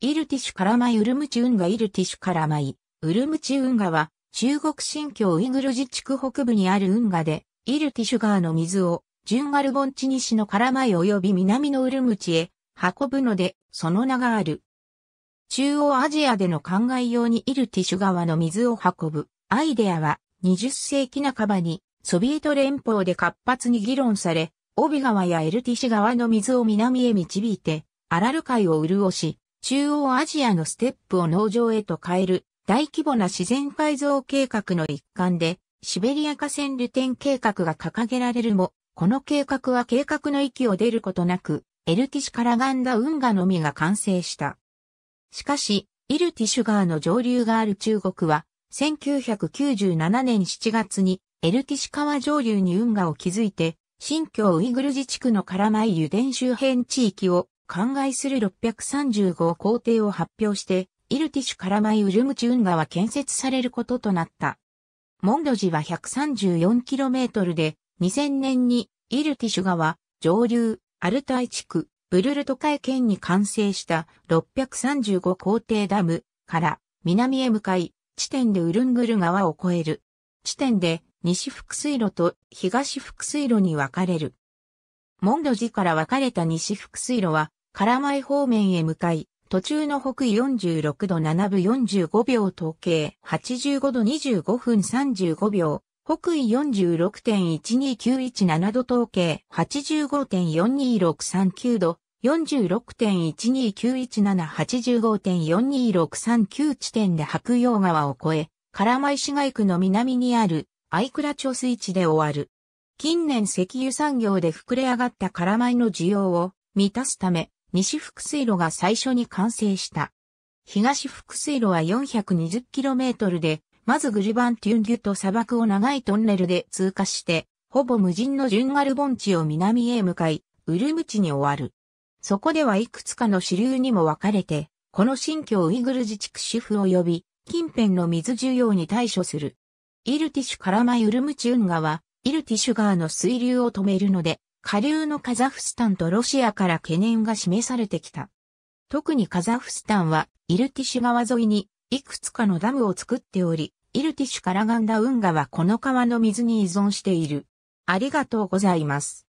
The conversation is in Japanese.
イルティシュカラマイ・ウルムチ運河イルティシュカラマイ、ウルムチ運河は、中国新疆ウイグル自治区北部にある運河で、イルティシュ川の水を、ジュンガル盆地西のカラマイ及び南のウルムチへ運ぶので、その名がある。中央アジアでの灌漑用にイルティシュ川の水を運ぶ、アイデアは、20世紀半ばに、ソビエト連邦で活発に議論され、オビ川やエルティシュ川の水を南へ導いて、アラル海を潤し、中央アジアのステップを農場へと変える大規模な自然改造計画の一環で、シベリア河川ルテン計画が掲げられるも、この計画は計画の域を出ることなく、エルティシュラガンダ運河のみが完成した。しかし、イルティシュ川の上流がある中国は、1997年7月にエルティシュ川上流に運河を築いて、新疆ウイグル自治区のカラマイ油田周辺地域を灌漑する635工程を発表して、イルティシュからマイウルムチ運河は建設されることとなった。モンドジは 134km で、2000年にイルティシュ川、上流、アルタイ地区、ブルルト海県に完成した635工程ダムから南へ向かい、地点でウルングル川を越える。地点で西複水路と東複水路に分かれる。モンド寺から分かれた西福水路は、唐前方面へ向かい、途中の北緯46度7分45秒統計85度25分35秒、北緯46.12917度統計85.42639度、46.1291785.42639地点で白洋川を越え、唐前市街区の南にある、相倉貯水池で終わる。近年石油産業で膨れ上がったカラマイの需要を満たすため、西福水路が最初に完成した。東福水路は 420km で、まずグリバンテュンギュと砂漠を長いトンネルで通過して、ほぼ無人のジュンガル盆地を南へ向かい、ウルムチに終わる。そこではいくつかの支流にも分かれて、この新疆ウイグル自治区主婦及び、近辺の水需要に対処する。イルティシュカラマイウルムチ運河は、イルティシュガーの水流を止めるので、下流のカザフスタンとロシアから懸念が示されてきた。特にカザフスタンは、イルティシュ川沿いに、いくつかのダムを作っており、イルティシュからガンダ運河はこの川の水に依存している。ありがとうございます。